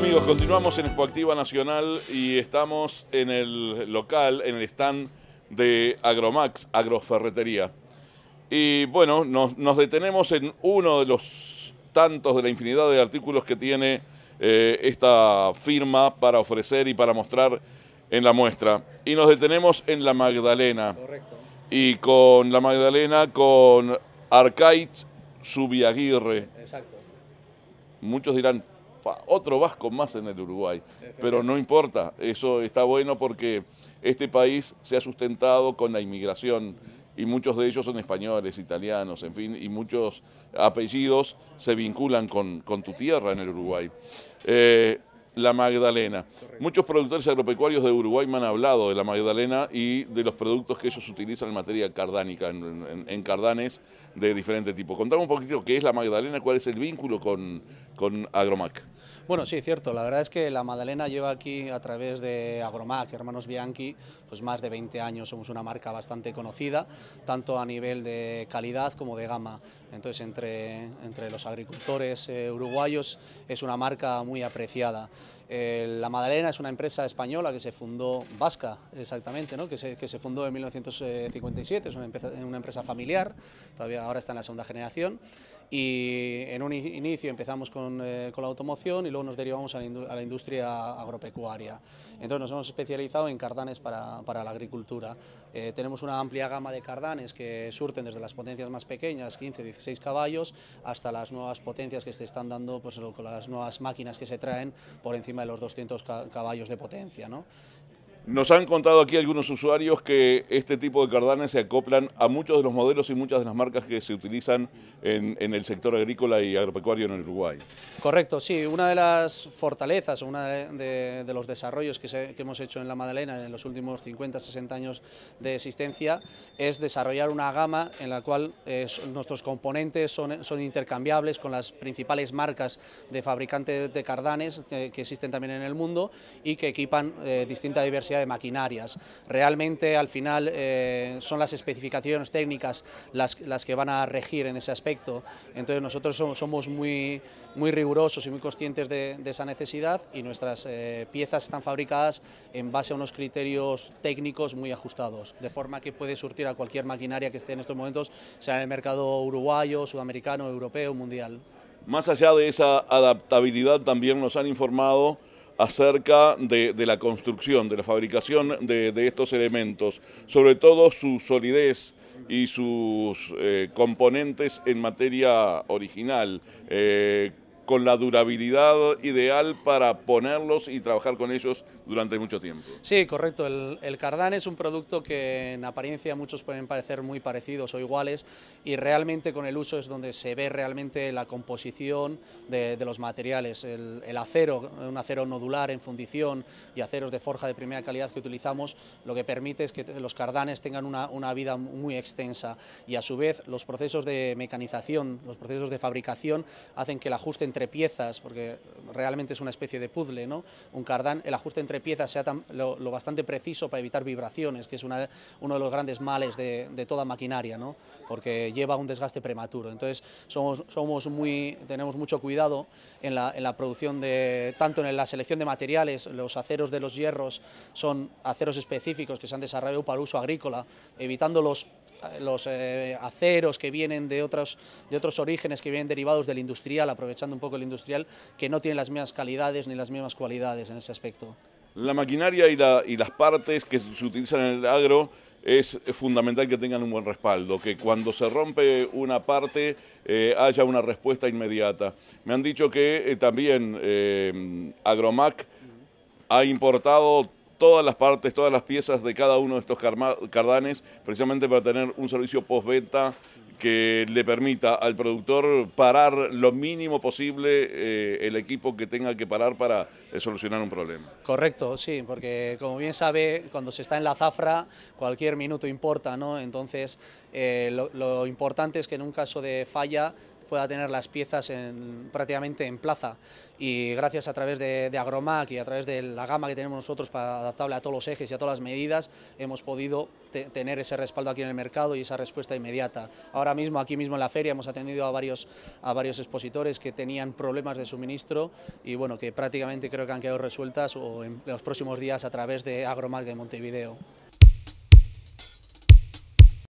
Amigos, continuamos en Expoactiva Nacional y estamos en el local, en el stand de Agromax, Agroferretería. Y bueno, nos, detenemos en uno de los tantos de la infinidad de artículos que tiene eh, esta firma para ofrecer y para mostrar en la muestra. Y nos detenemos en La Magdalena. Correcto. Y con La Magdalena, con Arcait Subiaguirre. Exacto. Muchos dirán, otro vasco más en el Uruguay. Pero no importa, eso está bueno porque este país se ha sustentado con la inmigración y muchos de ellos son españoles, italianos, en fin, y muchos apellidos se vinculan con, tu tierra en el Uruguay. Eh, la Magdalena. Muchos productores agropecuarios de Uruguay me han hablado de la Magdalena y de los productos que ellos utilizan en materia cardánica, en, cardanes de diferente tipo. Contame un poquito qué es la Magdalena, cuál es el vínculo con, con Agromac. Bueno, sí, cierto. La verdad es que la Madalena lleva aquí a través de Agromac, Hermanos Bianchi, pues más de 20 años. Somos una marca bastante conocida, tanto a nivel de calidad como de gama. Entonces, entre, entre los agricultores eh, uruguayos es una marca muy apreciada. Eh, la Madalena es una empresa española que se fundó, vasca exactamente, ¿no? que, se, que se fundó en 1957, es una empresa, una empresa familiar, todavía ahora está en la segunda generación, y en un inicio empezamos con, eh, con la automoción, y luego nos derivamos a la, industria agropecuaria. Entonces nos hemos especializado en cardanes para, la agricultura. Eh, tenemos una amplia gama de cardanes que surten desde las potencias más pequeñas, 15, 16 caballos, hasta las nuevas potencias que se están dando pues, con las nuevas máquinas que se traen por encima de los 200 caballos de potencia. Nos han contado aquí algunos usuarios que este tipo de cardanes se acoplan a muchos de los modelos y muchas de las marcas que se utilizan en, el sector agrícola y agropecuario en Uruguay. Correcto, sí. Una de las fortalezas, uno de, los desarrollos que, hemos hecho en La Madalena en los últimos 50, 60 años de existencia es desarrollar una gama en la cual eh, nuestros componentes son, intercambiables con las principales marcas de fabricantes de cardanes que existen también en el mundo y que equipan eh, distinta diversidad de maquinarias. Realmente al final eh, son las especificaciones técnicas las, que van a regir en ese aspecto. Entonces nosotros somos, muy, muy rigurosos y muy conscientes de, esa necesidad y nuestras eh, piezas están fabricadas en base a unos criterios técnicos muy ajustados, de forma que puede surtir a cualquier maquinaria que esté en estos momentos, sea en el mercado uruguayo, sudamericano, europeo, mundial. Más allá de esa adaptabilidad también nos han informado acerca de, la construcción, de la fabricación de, estos elementos, sobre todo su solidez y sus eh, componentes en materia original. Eh, con la durabilidad ideal para ponerlos y trabajar con ellos durante mucho tiempo. Sí, correcto. El, cardán es un producto que en apariencia muchos pueden parecer muy parecidos o iguales y realmente con el uso es donde se ve realmente la composición de, los materiales. El, acero, un acero nodular en fundición y aceros de forja de primera calidad que utilizamos, lo que permite es que los cardanes tengan una, una vida muy extensa y a su vez los procesos de mecanización, los procesos de fabricación hacen que el ajuste entre piezas, porque realmente es una especie de puzzle, ¿no? un cardán, el ajuste entre piezas sea tan, lo, bastante preciso para evitar vibraciones, que es una, uno de los grandes males de, toda maquinaria, ¿no? porque lleva un desgaste prematuro. Entonces somos, somos muy, tenemos mucho cuidado en la, producción de, tanto en la selección de materiales, los aceros de los hierros son aceros específicos que se han desarrollado para uso agrícola, evitando los los eh, aceros que vienen de otros, de otros orígenes, que vienen derivados del industrial, aprovechando un poco el industrial, que no tiene las mismas calidades ni las mismas cualidades en ese aspecto. La maquinaria y, y las partes que se utilizan en el agro es fundamental que tengan un buen respaldo, que cuando se rompe una parte eh, haya una respuesta inmediata. Me han dicho que eh, también eh, Agromac ha importado todas las partes, todas las piezas de cada uno de estos cardanes, precisamente para tener un servicio postventa que le permita al productor parar lo mínimo posible eh, el equipo que tenga que parar para eh, solucionar un problema. Correcto, sí, porque como bien sabe, cuando se está en la zafra, cualquier minuto importa, ¿no? Entonces, eh, lo importante es que en un caso de falla pueda tener las piezas en, prácticamente en plaza. Y gracias a través de, de, Agromac y a través de la gama que tenemos nosotros para adaptable a todos los ejes y a todas las medidas, hemos podido tener ese respaldo aquí en el mercado y esa respuesta inmediata. Ahora mismo, aquí mismo en la feria, hemos atendido a varios, a varios expositores que tenían problemas de suministro y bueno, que prácticamente creo que han quedado resueltas o en los próximos días a través de Agromac de Montevideo.